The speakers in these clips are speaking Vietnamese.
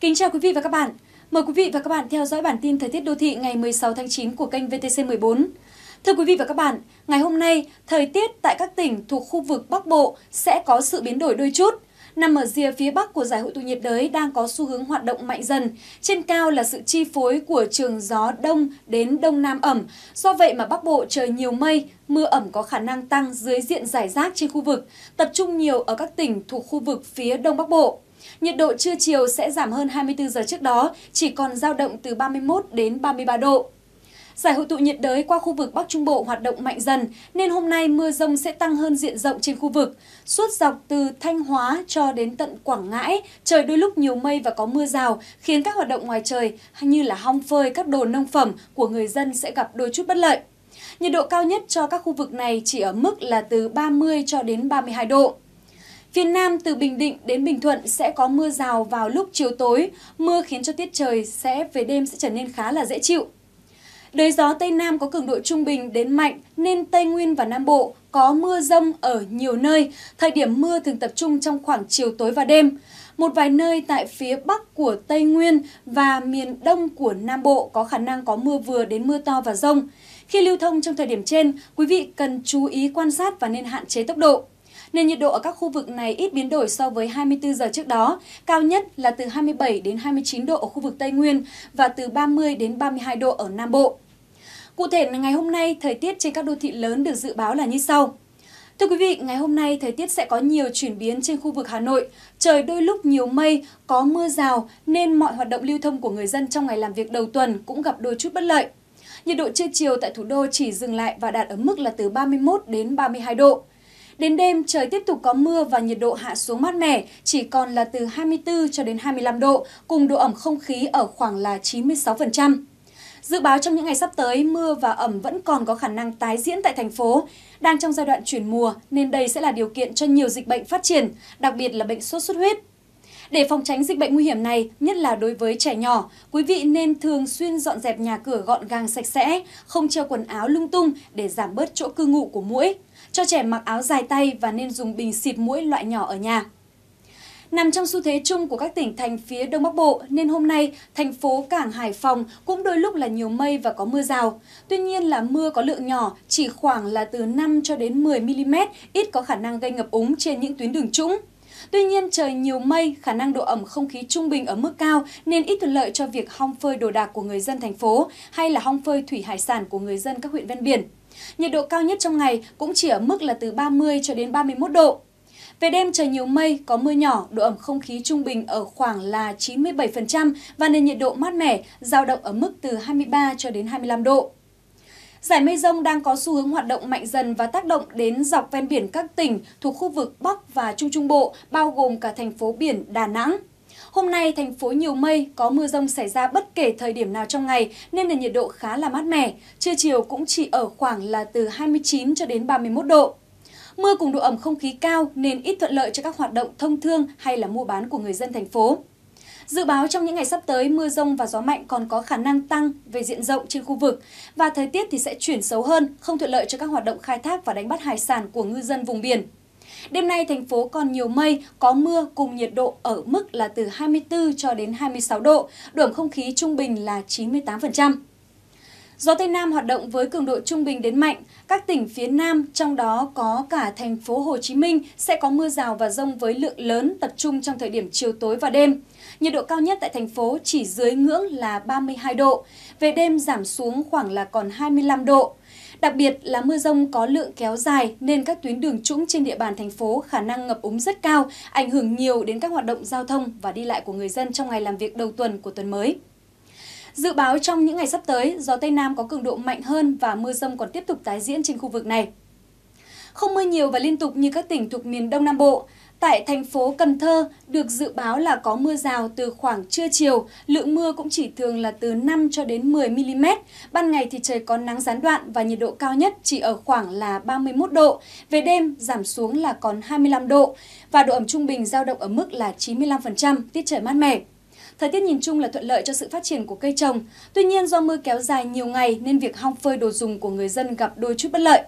Kính chào quý vị và các bạn. Mời quý vị và các bạn theo dõi bản tin thời tiết đô thị ngày 16 tháng 9 của kênh VTC14. Thưa quý vị và các bạn, ngày hôm nay, thời tiết tại các tỉnh thuộc khu vực Bắc Bộ sẽ có sự biến đổi đôi chút. Nằm ở rìa phía bắc của giải hội tụ nhiệt đới đang có xu hướng hoạt động mạnh dần. Trên cao là sự chi phối của trường gió đông đến đông nam ẩm. Do vậy mà Bắc Bộ trời nhiều mây, mưa ẩm có khả năng tăng dưới diện giải rác trên khu vực, tập trung nhiều ở các tỉnh thuộc khu vực phía đông bắc bộ. Nhiệt độ trưa chiều sẽ giảm hơn 24 giờ trước đó, chỉ còn dao động từ 31 đến 33 độ. Giải hội tụ nhiệt đới qua khu vực Bắc Trung Bộ hoạt động mạnh dần, nên hôm nay mưa rông sẽ tăng hơn diện rộng trên khu vực. Suốt dọc từ Thanh Hóa cho đến tận Quảng Ngãi, trời đôi lúc nhiều mây và có mưa rào, khiến các hoạt động ngoài trời như là hong phơi các đồ nông phẩm của người dân sẽ gặp đôi chút bất lợi. Nhiệt độ cao nhất cho các khu vực này chỉ ở mức là từ 30 cho đến 32 độ. Phía Nam từ Bình Định đến Bình Thuận sẽ có mưa rào vào lúc chiều tối, mưa khiến cho tiết trời sẽ về đêm sẽ trở nên khá là dễ chịu. Đới gió Tây Nam có cường độ trung bình đến mạnh nên Tây Nguyên và Nam Bộ có mưa rông ở nhiều nơi. Thời điểm mưa thường tập trung trong khoảng chiều tối và đêm. Một vài nơi tại phía Bắc của Tây Nguyên và miền Đông của Nam Bộ có khả năng có mưa vừa đến mưa to và rông. Khi lưu thông trong thời điểm trên, quý vị cần chú ý quan sát và nên hạn chế tốc độ nên nhiệt độ ở các khu vực này ít biến đổi so với 24 giờ trước đó, cao nhất là từ 27 đến 29 độ ở khu vực Tây Nguyên và từ 30 đến 32 độ ở Nam Bộ. Cụ thể ngày hôm nay, thời tiết trên các đô thị lớn được dự báo là như sau. Thưa quý vị, ngày hôm nay thời tiết sẽ có nhiều chuyển biến trên khu vực Hà Nội. Trời đôi lúc nhiều mây, có mưa rào nên mọi hoạt động lưu thông của người dân trong ngày làm việc đầu tuần cũng gặp đôi chút bất lợi. Nhiệt độ trưa chiều tại thủ đô chỉ dừng lại và đạt ở mức là từ 31 đến 32 độ. Đến đêm trời tiếp tục có mưa và nhiệt độ hạ xuống mát mẻ, chỉ còn là từ 24 cho đến 25 độ, cùng độ ẩm không khí ở khoảng là 96%. Dự báo trong những ngày sắp tới, mưa và ẩm vẫn còn có khả năng tái diễn tại thành phố. Đang trong giai đoạn chuyển mùa nên đây sẽ là điều kiện cho nhiều dịch bệnh phát triển, đặc biệt là bệnh sốt xuất huyết. Để phòng tránh dịch bệnh nguy hiểm này, nhất là đối với trẻ nhỏ, quý vị nên thường xuyên dọn dẹp nhà cửa gọn gàng sạch sẽ, không treo quần áo lung tung để giảm bớt chỗ cư ngụ của mũi cho trẻ mặc áo dài tay và nên dùng bình xịt mũi loại nhỏ ở nhà. Nằm trong xu thế chung của các tỉnh thành phía Đông Bắc Bộ nên hôm nay thành phố Cảng Hải Phòng cũng đôi lúc là nhiều mây và có mưa rào. Tuy nhiên là mưa có lượng nhỏ, chỉ khoảng là từ 5 cho đến 10 mm, ít có khả năng gây ngập úng trên những tuyến đường trũng. Tuy nhiên trời nhiều mây, khả năng độ ẩm không khí trung bình ở mức cao nên ít thuận lợi cho việc hong phơi đồ đạc của người dân thành phố hay là hong phơi thủy hải sản của người dân các huyện ven biển. Nhiệt độ cao nhất trong ngày cũng chỉ ở mức là từ 30 cho đến 31 độ. Về đêm trời nhiều mây, có mưa nhỏ, độ ẩm không khí trung bình ở khoảng là 97% và nền nhiệt độ mát mẻ, giao động ở mức từ 23 cho đến 25 độ. Giải mây rông đang có xu hướng hoạt động mạnh dần và tác động đến dọc ven biển các tỉnh thuộc khu vực Bắc và Trung Trung Bộ, bao gồm cả thành phố biển Đà Nẵng. Hôm nay, thành phố nhiều mây, có mưa rông xảy ra bất kể thời điểm nào trong ngày nên nền nhiệt độ khá là mát mẻ. Trưa chiều cũng chỉ ở khoảng là từ 29 cho đến 31 độ. Mưa cùng độ ẩm không khí cao nên ít thuận lợi cho các hoạt động thông thương hay là mua bán của người dân thành phố. Dự báo trong những ngày sắp tới, mưa rông và gió mạnh còn có khả năng tăng về diện rộng trên khu vực và thời tiết thì sẽ chuyển xấu hơn, không thuận lợi cho các hoạt động khai thác và đánh bắt hải sản của ngư dân vùng biển. Đêm nay thành phố còn nhiều mây, có mưa cùng nhiệt độ ở mức là từ 24 cho đến 26 độ, độ ẩm không khí trung bình là 98%. Gió Tây Nam hoạt động với cường độ trung bình đến mạnh. Các tỉnh phía Nam, trong đó có cả thành phố Hồ Chí Minh, sẽ có mưa rào và rông với lượng lớn tập trung trong thời điểm chiều tối và đêm. Nhiệt độ cao nhất tại thành phố chỉ dưới ngưỡng là 32 độ. Về đêm giảm xuống khoảng là còn 25 độ. Đặc biệt là mưa rông có lượng kéo dài nên các tuyến đường trũng trên địa bàn thành phố khả năng ngập úng rất cao, ảnh hưởng nhiều đến các hoạt động giao thông và đi lại của người dân trong ngày làm việc đầu tuần của tuần mới. Dự báo trong những ngày sắp tới, gió Tây Nam có cường độ mạnh hơn và mưa rông còn tiếp tục tái diễn trên khu vực này. Không mưa nhiều và liên tục như các tỉnh thuộc miền Đông Nam Bộ, Tại thành phố Cần Thơ, được dự báo là có mưa rào từ khoảng trưa chiều, lượng mưa cũng chỉ thường là từ 5 cho đến 10 mm. Ban ngày thì trời có nắng gián đoạn và nhiệt độ cao nhất chỉ ở khoảng là 31 độ, về đêm giảm xuống là còn 25 độ và độ ẩm trung bình giao động ở mức là 95%, tiết trời mát mẻ. Thời tiết nhìn chung là thuận lợi cho sự phát triển của cây trồng. Tuy nhiên do mưa kéo dài nhiều ngày nên việc hong phơi đồ dùng của người dân gặp đôi chút bất lợi.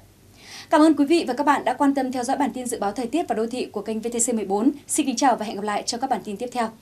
Cảm ơn quý vị và các bạn đã quan tâm theo dõi bản tin dự báo thời tiết và đô thị của kênh VTC14. Xin kính chào và hẹn gặp lại trong các bản tin tiếp theo.